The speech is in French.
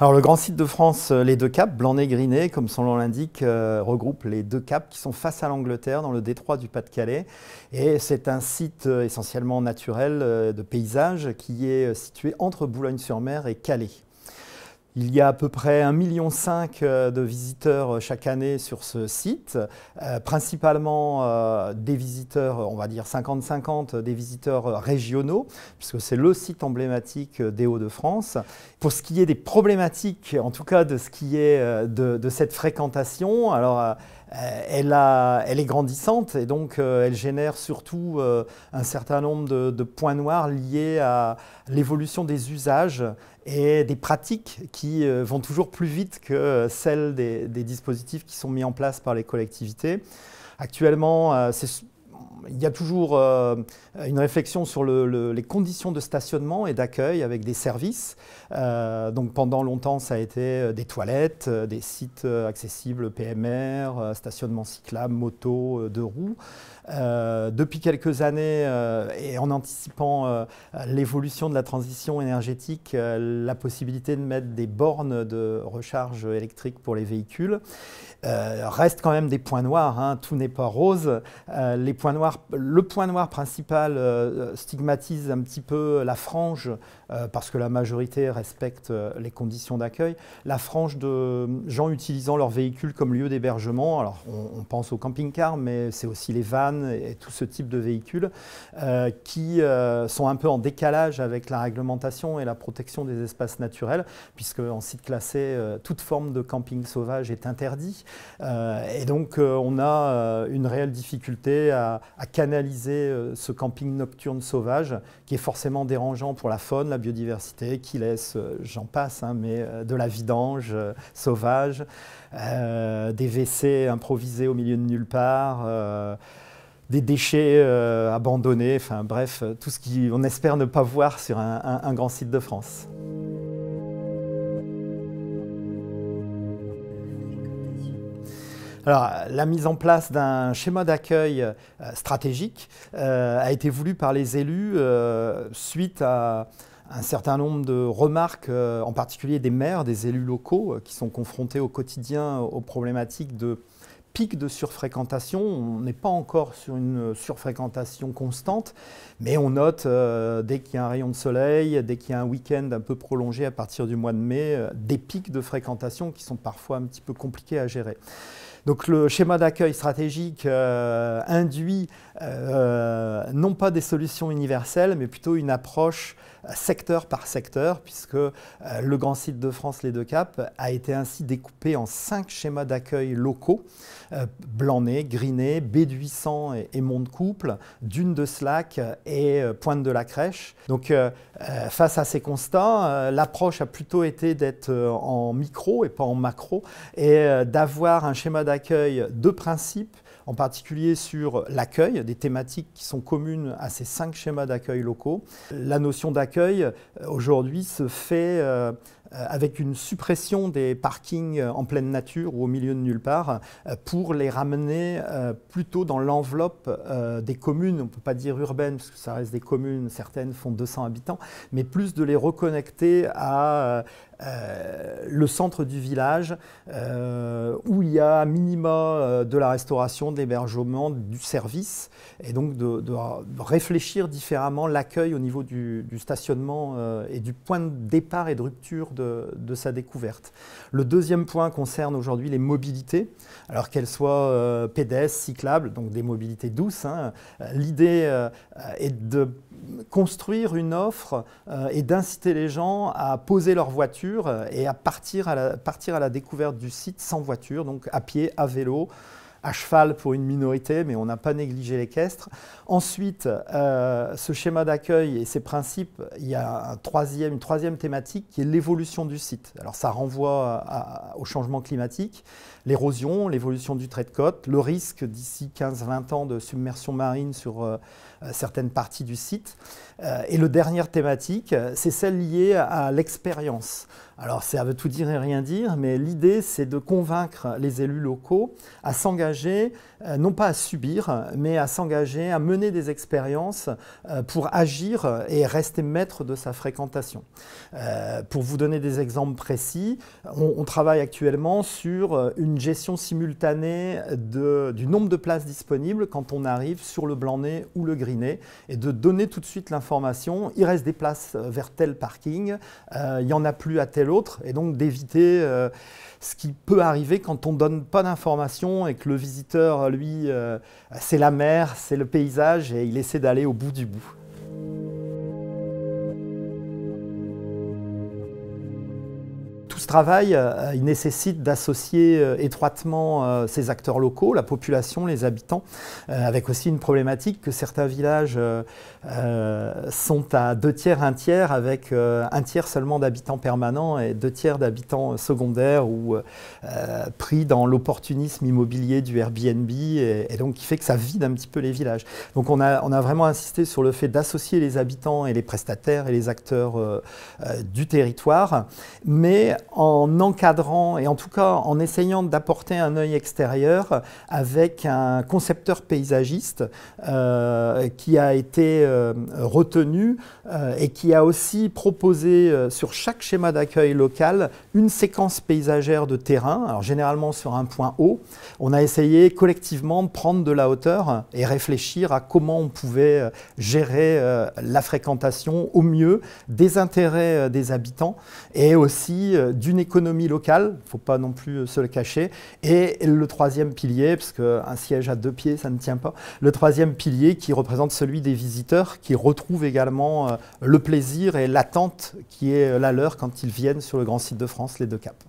Alors le grand site de France, euh, les deux caps, blanc grinet comme son nom l'indique, euh, regroupe les deux caps qui sont face à l'Angleterre dans le détroit du Pas-de-Calais. Et c'est un site euh, essentiellement naturel de paysage qui est situé entre Boulogne-sur-Mer et Calais. Il y a à peu près 1,5 million euh, de visiteurs euh, chaque année sur ce site, euh, principalement des visiteurs, on va dire 50-50, des visiteurs régionaux, puisque c'est le site emblématique des Hauts-de-France. Pour ce qui est des problématiques, en tout cas de ce qui est de, de cette fréquentation, alors euh, elle, est grandissante et donc euh, elle génère surtout euh, un certain nombre de, points noirs liés à l'évolution des usages et des pratiques qui vont toujours plus vite que celles des, des dispositifs qui sont mis en place par les collectivités. Actuellement, c'est il y a toujours euh, une réflexion sur les conditions de stationnement et d'accueil avec des services. Euh, donc pendant longtemps, ça a été euh, des toilettes, des sites accessibles PMR, stationnement cyclable, moto, deux roues. depuis quelques années, et en anticipant l'évolution de la transition énergétique, la possibilité de mettre des bornes de recharge électrique pour les véhicules reste quand même des points noirs. Hein. Tout n'est pas rose. les noir, le point noir principal euh, stigmatise un petit peu la frange, euh, parce que la majorité respecte euh, les conditions d'accueil, la frange de gens utilisant leur véhicule comme lieu d'hébergement. Alors on, pense aux camping-cars, mais c'est aussi les vannes et, et, tout ce type de véhicules qui sont un peu en décalage avec la réglementation et la protection des espaces naturels, puisque en site classé, toute forme de camping sauvage est interdit. et donc on a une réelle difficulté à à, canaliser euh, ce camping nocturne sauvage qui est forcément dérangeant pour la faune, la biodiversité, qui laisse, euh, j'en passe, hein, mais euh, de la vidange sauvage, des WC improvisés au milieu de nulle part. des déchets abandonnés, enfin bref, tout ce qu'on espère ne pas voir sur un grand site de France. la mise en place d'un schéma d'accueil euh, stratégique euh, a été voulue par les élus euh, suite à un certain nombre de remarques, en particulier des maires, des élus locaux, qui sont confrontés au quotidien aux problématiques de pics de surfréquentation. On n'est pas encore sur une surfréquentation constante, mais on note dès qu'il y a un rayon de soleil, dès qu'il y a un week-end un peu prolongé à partir du mois de mai, des pics de fréquentation qui sont parfois un petit peu compliqués à gérer. Donc le schéma d'accueil stratégique euh, induit euh, non pas des solutions universelles, mais plutôt une approche euh, secteur par secteur, puisque euh, le grand site de France, les deux caps, a été ainsi découpé en cinq schémas d'accueil locaux, euh, Blanay, Grinet, Béduissant et, et couple Dune de Slac et Pointe de la Crèche. Donc face à ces constats, l'approche a plutôt été d'être en micro et pas en macro, et d'avoir un schéma d'accueil de principe en particulier sur l'accueil, des thématiques qui sont communes à ces cinq schémas d'accueil locaux. La notion d'accueil, euh, aujourd'hui, se fait euh, euh, avec une suppression des parkings euh, en pleine nature ou au milieu de nulle part euh, pour les ramener plutôt dans l'enveloppe des communes, on ne peut pas dire urbaines parce que ça reste des communes, certaines font 200 habitants, mais plus de les reconnecter à le centre du village où il y a minima de la restauration, de l'hébergement, du service et donc de, réfléchir différemment l'accueil au niveau du, du stationnement et du point de départ et de rupture de, sa découverte. Le deuxième point concerne aujourd'hui les mobilités, alors qu'elles soient euh, pédestres, cyclables, donc des mobilités douces. Hein, euh, l'idée euh, est de construire une offre et d'inciter les gens à poser leur voiture et à partir à partir à la découverte du site sans voiture, donc à pied, à vélo à cheval pour une minorité, mais on n'a pas négligé l'équestre. Ensuite, euh, ce schéma d'accueil et ses principes, il y a troisième, une troisième thématique qui est l'évolution du site. Alors ça renvoie au changement climatique, l'érosion, l'évolution du trait de côte, le risque d'ici 15-20 ans de submersion marine sur... Euh, euh, certaines parties du site. Euh, et le dernière thématique, euh, c'est celle liée à l'expérience. Alors ça veut tout dire et rien dire, mais l'idée c'est de convaincre les élus locaux à s'engager, non pas à subir, mais à s'engager, à mener des expériences pour agir et rester maître de sa fréquentation. pour vous donner des exemples précis, on, travaille actuellement sur une gestion simultanée du nombre de places disponibles quand on arrive sur le Blanc-Nez ou le Gris et de donner tout de suite l'information. Il reste des places euh, vers tel parking, euh, il n'y en a plus à tel autre, et donc d'éviter euh, ce qui peut arriver quand on ne donne pas d'informations et que le visiteur, lui, c'est la mer, c'est le paysage, et il essaie d'aller au bout du bout. travail, euh, il nécessite d'associer euh, étroitement euh, ces acteurs locaux, la population, les habitants, avec aussi une problématique que certains villages sont à deux tiers, un tiers, avec un tiers seulement d'habitants permanents et deux tiers d'habitants secondaires ou pris dans l'opportunisme immobilier du Airbnb et, donc qui fait que ça vide un petit peu les villages. Donc on a, on a vraiment insisté sur le fait d'associer les habitants et les prestataires et les acteurs du territoire, mais en encadrant et en tout cas en essayant d'apporter un œil extérieur avec un concepteur paysagiste euh, qui a été euh, retenu euh, et qui a aussi proposé sur chaque schéma d'accueil local une séquence paysagère de terrain, alors généralement sur un point haut. On a essayé collectivement de prendre de la hauteur et réfléchir à comment on pouvait gérer la fréquentation au mieux des intérêts des habitants et aussi du d'une économie locale, il ne faut pas non plus euh, se le cacher. Et le troisième pilier, parce un siège à deux pieds, ça ne tient pas, le troisième pilier qui représente celui des visiteurs, qui retrouvent également euh, le plaisir et l'attente qui est euh, la leur quand ils viennent sur le grand site de France, les deux caps.